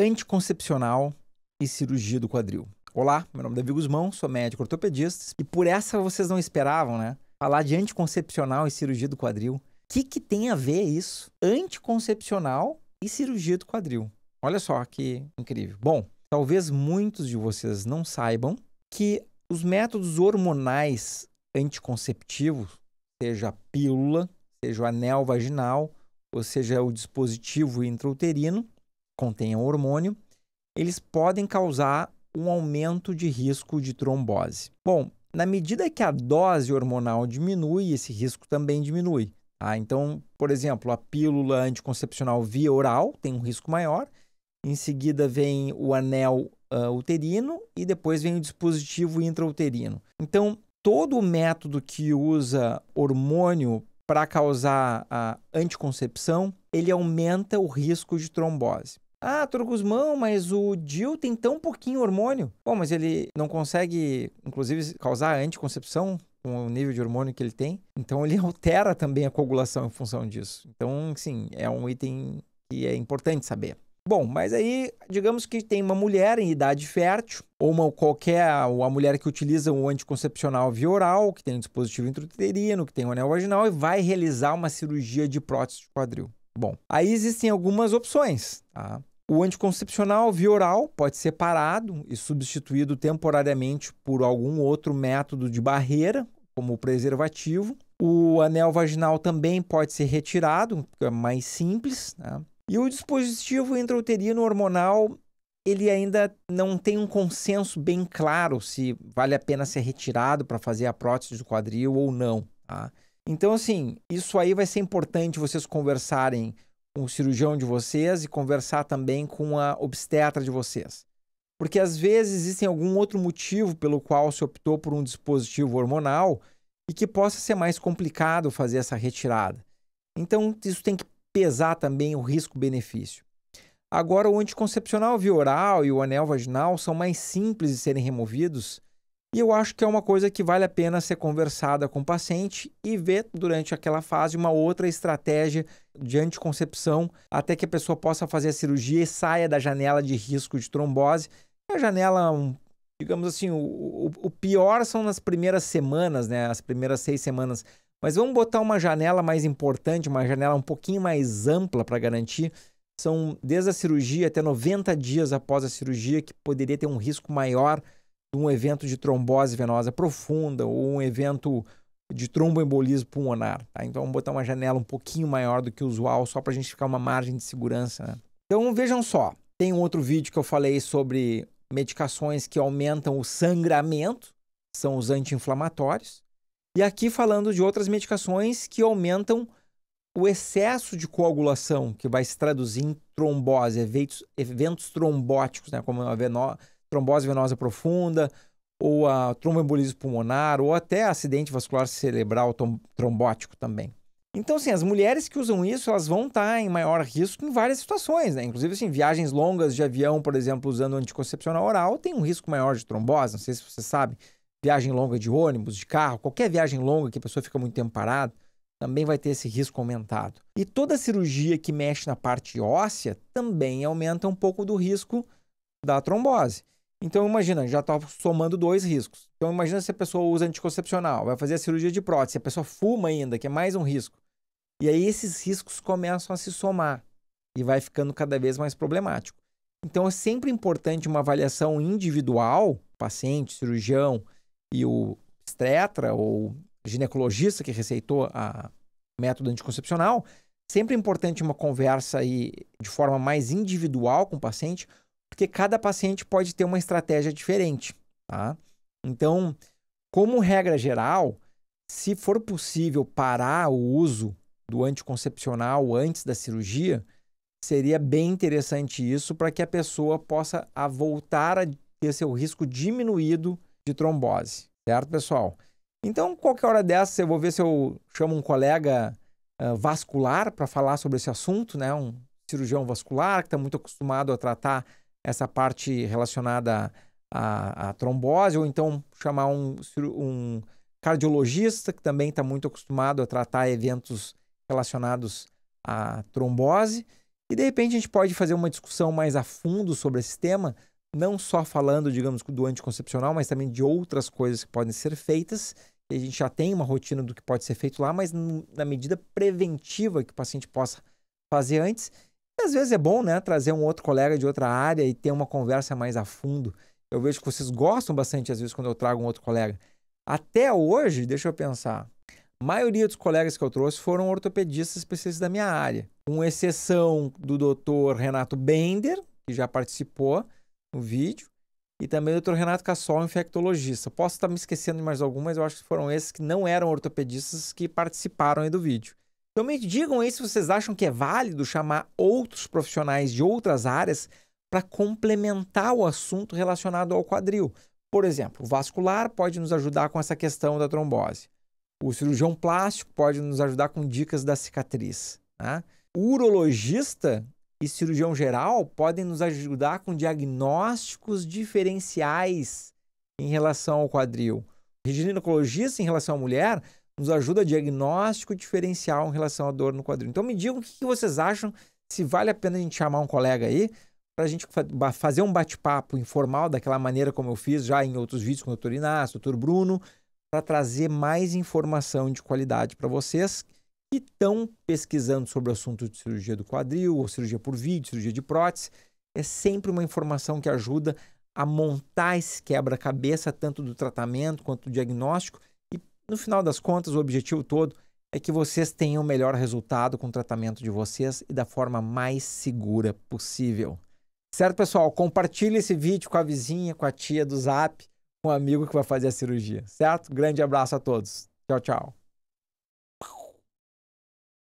anticoncepcional e cirurgia do quadril. Olá, meu nome é Davi Guzmão, sou médico ortopedista e por essa vocês não esperavam, né? Falar de anticoncepcional e cirurgia do quadril. O que, que tem a ver isso? Anticoncepcional e cirurgia do quadril. Olha só que incrível. Bom, talvez muitos de vocês não saibam que os métodos hormonais anticonceptivos, seja a pílula, seja o anel vaginal, ou seja o dispositivo intrauterino, contenham hormônio, eles podem causar um aumento de risco de trombose. Bom, na medida que a dose hormonal diminui, esse risco também diminui. Tá? Então, por exemplo, a pílula anticoncepcional via oral tem um risco maior, em seguida vem o anel uh, uterino e depois vem o dispositivo intrauterino. Então, todo o método que usa hormônio para causar a anticoncepção, ele aumenta o risco de trombose. Ah, Toro mas o Dil tem tão pouquinho hormônio. Bom, mas ele não consegue, inclusive, causar anticoncepção com o nível de hormônio que ele tem. Então, ele altera também a coagulação em função disso. Então, sim, é um item que é importante saber. Bom, mas aí, digamos que tem uma mulher em idade fértil, ou uma qualquer, a mulher que utiliza um anticoncepcional via oral, que tem um dispositivo intrauterino, que tem um anel vaginal, e vai realizar uma cirurgia de prótese de quadril. Bom, aí existem algumas opções, tá? O anticoncepcional via oral pode ser parado e substituído temporariamente por algum outro método de barreira, como o preservativo. O anel vaginal também pode ser retirado, é mais simples. Né? E o dispositivo intrauterino hormonal, ele ainda não tem um consenso bem claro se vale a pena ser retirado para fazer a prótese do quadril ou não. Tá? Então, assim, isso aí vai ser importante vocês conversarem com o cirurgião de vocês e conversar também com a obstetra de vocês. Porque às vezes existe algum outro motivo pelo qual se optou por um dispositivo hormonal e que possa ser mais complicado fazer essa retirada. Então, isso tem que pesar também o risco-benefício. Agora, o anticoncepcional via oral e o anel vaginal são mais simples de serem removidos e eu acho que é uma coisa que vale a pena ser conversada com o paciente e ver durante aquela fase uma outra estratégia de anticoncepção até que a pessoa possa fazer a cirurgia e saia da janela de risco de trombose. A janela, digamos assim, o, o, o pior são nas primeiras semanas, né? As primeiras seis semanas. Mas vamos botar uma janela mais importante, uma janela um pouquinho mais ampla para garantir. São desde a cirurgia até 90 dias após a cirurgia que poderia ter um risco maior um evento de trombose venosa profunda ou um evento de tromboembolismo pulmonar. Tá? Então vamos botar uma janela um pouquinho maior do que o usual, só para a gente ficar uma margem de segurança. Né? Então vejam só, tem um outro vídeo que eu falei sobre medicações que aumentam o sangramento, são os anti-inflamatórios. E aqui falando de outras medicações que aumentam o excesso de coagulação, que vai se traduzir em trombose, eventos, eventos trombóticos, né? como a, venosa trombose venosa profunda, ou a tromboembolismo pulmonar, ou até acidente vascular cerebral trombótico também. Então, assim, as mulheres que usam isso, elas vão estar tá em maior risco em várias situações, né? Inclusive, assim, viagens longas de avião, por exemplo, usando anticoncepcional oral, tem um risco maior de trombose, não sei se você sabe. Viagem longa de ônibus, de carro, qualquer viagem longa que a pessoa fica muito tempo parada, também vai ter esse risco aumentado. E toda cirurgia que mexe na parte óssea também aumenta um pouco do risco da trombose. Então imagina, já está somando dois riscos. Então imagina se a pessoa usa anticoncepcional, vai fazer a cirurgia de prótese, a pessoa fuma ainda, que é mais um risco. E aí esses riscos começam a se somar e vai ficando cada vez mais problemático. Então é sempre importante uma avaliação individual, paciente, cirurgião e o obstetra ou ginecologista que receitou a método anticoncepcional, sempre é importante uma conversa aí de forma mais individual com o paciente porque cada paciente pode ter uma estratégia diferente, tá? Então, como regra geral, se for possível parar o uso do anticoncepcional antes da cirurgia, seria bem interessante isso para que a pessoa possa a voltar a ter seu risco diminuído de trombose, certo, pessoal? Então, qualquer hora dessa, eu vou ver se eu chamo um colega uh, vascular para falar sobre esse assunto, né? Um cirurgião vascular que está muito acostumado a tratar essa parte relacionada à, à trombose, ou então chamar um, um cardiologista que também está muito acostumado a tratar eventos relacionados à trombose. E de repente a gente pode fazer uma discussão mais a fundo sobre esse tema, não só falando, digamos, do anticoncepcional, mas também de outras coisas que podem ser feitas. E a gente já tem uma rotina do que pode ser feito lá, mas na medida preventiva que o paciente possa fazer antes. Às vezes é bom, né, trazer um outro colega de outra área e ter uma conversa mais a fundo. Eu vejo que vocês gostam bastante, às vezes, quando eu trago um outro colega. Até hoje, deixa eu pensar, a maioria dos colegas que eu trouxe foram ortopedistas especialistas da minha área. Com exceção do doutor Renato Bender, que já participou no vídeo, e também o doutor Renato Cassol, infectologista. Posso estar me esquecendo de mais algumas, eu acho que foram esses que não eram ortopedistas que participaram do vídeo. Então me digam aí se vocês acham que é válido chamar outros profissionais de outras áreas para complementar o assunto relacionado ao quadril. Por exemplo, o vascular pode nos ajudar com essa questão da trombose. O cirurgião plástico pode nos ajudar com dicas da cicatriz. Né? O urologista e cirurgião geral podem nos ajudar com diagnósticos diferenciais em relação ao quadril. O ginecologista em relação à mulher nos ajuda a diagnóstico diferencial em relação à dor no quadril. Então me digam o que vocês acham, se vale a pena a gente chamar um colega aí, para a gente fazer um bate-papo informal, daquela maneira como eu fiz já em outros vídeos com o Dr. Inácio, Dr. Bruno, para trazer mais informação de qualidade para vocês que estão pesquisando sobre o assunto de cirurgia do quadril, ou cirurgia por vídeo, cirurgia de prótese. É sempre uma informação que ajuda a montar esse quebra-cabeça, tanto do tratamento quanto do diagnóstico, no final das contas, o objetivo todo é que vocês tenham o melhor resultado com o tratamento de vocês e da forma mais segura possível. Certo, pessoal? Compartilhe esse vídeo com a vizinha, com a tia do Zap, com o um amigo que vai fazer a cirurgia, certo? Grande abraço a todos. Tchau, tchau.